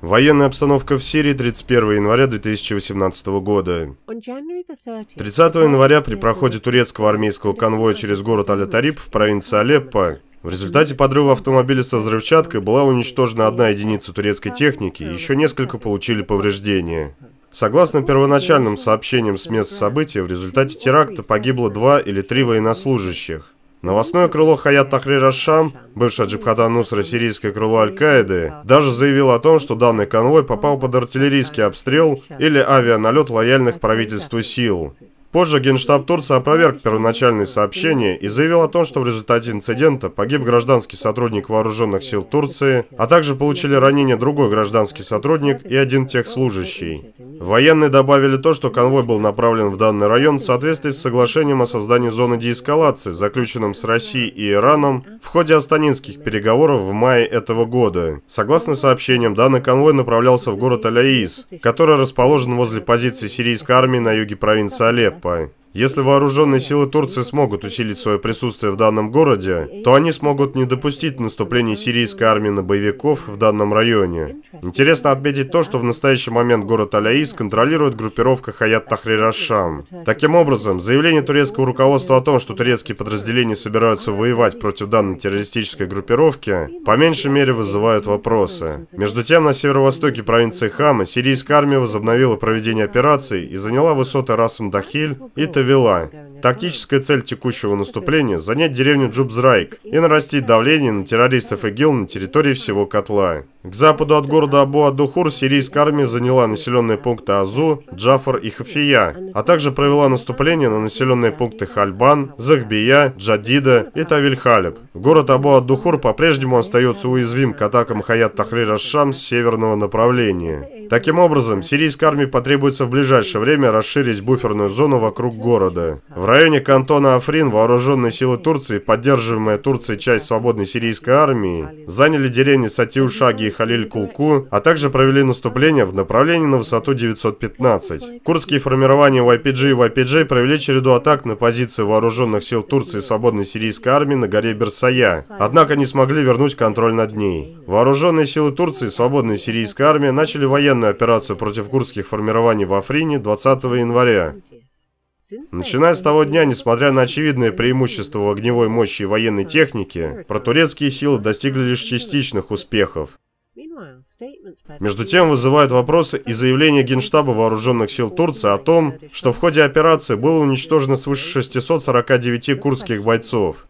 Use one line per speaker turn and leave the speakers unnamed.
Военная обстановка в Сирии 31 января 2018 года. 30 января при проходе турецкого армейского конвоя через город Аля-Тариб в провинции Алеппо в результате подрыва автомобиля со взрывчаткой была уничтожена одна единица турецкой техники, еще несколько получили повреждения. Согласно первоначальным сообщениям с мест события, в результате теракта погибло два или три военнослужащих. Новостное крыло Хаят Тахрир Ашам, бывшее Джибхата Нусра сирийское крыло Аль-Каиды, даже заявило о том, что данный конвой попал под артиллерийский обстрел или авианалет лояльных правительству сил. Позже Генштаб Турции опроверг первоначальные сообщения и заявил о том, что в результате инцидента погиб гражданский сотрудник вооруженных сил Турции, а также получили ранения другой гражданский сотрудник и один техслужащий. Военные добавили то, что конвой был направлен в данный район в соответствии с соглашением о создании зоны деэскалации, заключенным с Россией и Ираном в ходе астанинских переговоров в мае этого года. Согласно сообщениям, данный конвой направлялся в город Аляис, который расположен возле позиции сирийской армии на юге провинции Алеп. Bye. Если вооруженные силы Турции смогут усилить свое присутствие в данном городе, то они смогут не допустить наступления сирийской армии на боевиков в данном районе. Интересно отметить то, что в настоящий момент город Аляис контролирует группировка Хаят Тахрир Таким образом, заявление турецкого руководства о том, что турецкие подразделения собираются воевать против данной террористической группировки, по меньшей мере вызывает вопросы. Между тем, на северо-востоке провинции Хама сирийская армия возобновила проведение операций и заняла высоты Расам Дахиль и это вела. Тактическая цель текущего наступления – занять деревню Джубзрайк и нарастить давление на террористов ИГИЛ на территории всего котла. К западу от города Абу-Адухур сирийская армия заняла населенные пункты Азу, Джафар и Хафия, а также провела наступление на населенные пункты Хальбан, Захбия, Джадида и Тавиль-Халеб. Город Абу-Адухур по-прежнему остается уязвим к атакам Хаят тахрир шам с северного направления. Таким образом, сирийской армии потребуется в ближайшее время расширить буферную зону вокруг города. В районе кантона Африн вооруженные силы Турции, поддерживаемая Турцией часть свободной сирийской армии, заняли деревни Сатиушаги и Халиль-Кулку, а также провели наступление в направлении на высоту 915. Курдские формирования YPG и YPJ провели череду атак на позиции вооруженных сил Турции и свободной сирийской армии на горе Берсая, однако не смогли вернуть контроль над ней. Вооруженные силы Турции и свободной сирийской армии начали военные военную операцию против курдских формирований в Африне 20 января. Начиная с того дня, несмотря на очевидное преимущество в огневой мощи и военной технике, протурецкие силы достигли лишь частичных успехов. Между тем вызывают вопросы и заявление Генштаба Вооруженных сил Турции о том, что в ходе операции было уничтожено свыше 649 курдских бойцов.